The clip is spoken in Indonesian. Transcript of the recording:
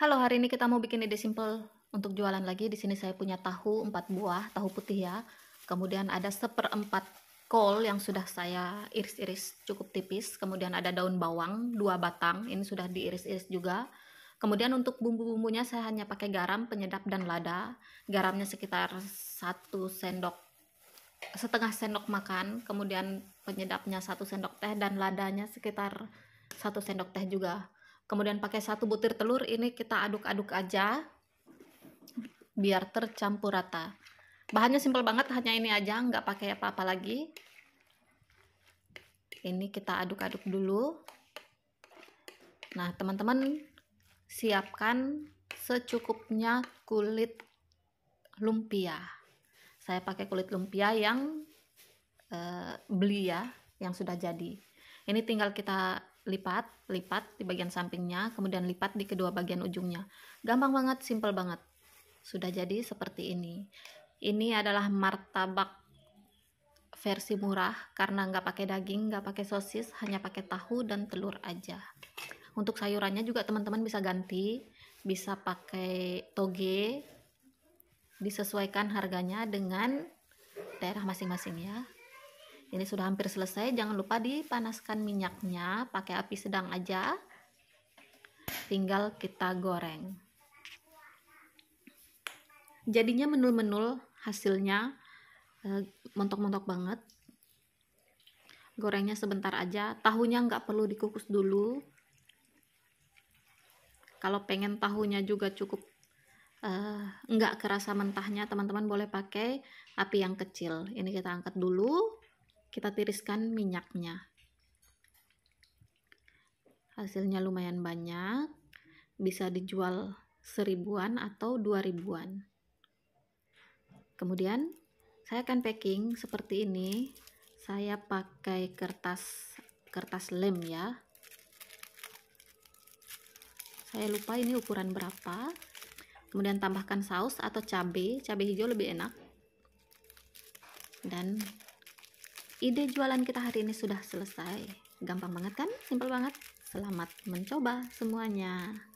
Halo, hari ini kita mau bikin ide simple untuk jualan lagi. Di sini saya punya tahu 4 buah, tahu putih ya. Kemudian ada seperempat kol yang sudah saya iris-iris cukup tipis. Kemudian ada daun bawang, dua batang, ini sudah diiris-iris juga. Kemudian untuk bumbu-bumbunya saya hanya pakai garam, penyedap, dan lada. Garamnya sekitar 1 sendok, setengah sendok makan. Kemudian penyedapnya 1 sendok teh dan ladanya sekitar 1 sendok teh juga kemudian pakai satu butir telur ini kita aduk-aduk aja biar tercampur rata bahannya simpel banget hanya ini aja nggak pakai apa-apa lagi ini kita aduk-aduk dulu nah teman-teman siapkan secukupnya kulit lumpia saya pakai kulit lumpia yang eh, beli ya yang sudah jadi ini tinggal kita lipat, lipat di bagian sampingnya, kemudian lipat di kedua bagian ujungnya. Gampang banget, simple banget. Sudah jadi seperti ini. Ini adalah martabak versi murah karena nggak pakai daging, nggak pakai sosis, hanya pakai tahu dan telur aja. Untuk sayurannya juga teman-teman bisa ganti, bisa pakai toge, disesuaikan harganya dengan daerah masing-masing ya ini sudah hampir selesai jangan lupa dipanaskan minyaknya pakai api sedang aja tinggal kita goreng jadinya menul-menul hasilnya eh, mentok-mentok banget gorengnya sebentar aja tahunya nggak perlu dikukus dulu kalau pengen tahunya juga cukup uh, nggak kerasa mentahnya teman-teman boleh pakai api yang kecil ini kita angkat dulu kita tiriskan minyaknya hasilnya lumayan banyak bisa dijual seribuan atau dua ribuan kemudian saya akan packing seperti ini saya pakai kertas kertas lem ya saya lupa ini ukuran berapa kemudian tambahkan saus atau cabai cabai hijau lebih enak dan ide jualan kita hari ini sudah selesai gampang banget kan Simpel banget selamat mencoba semuanya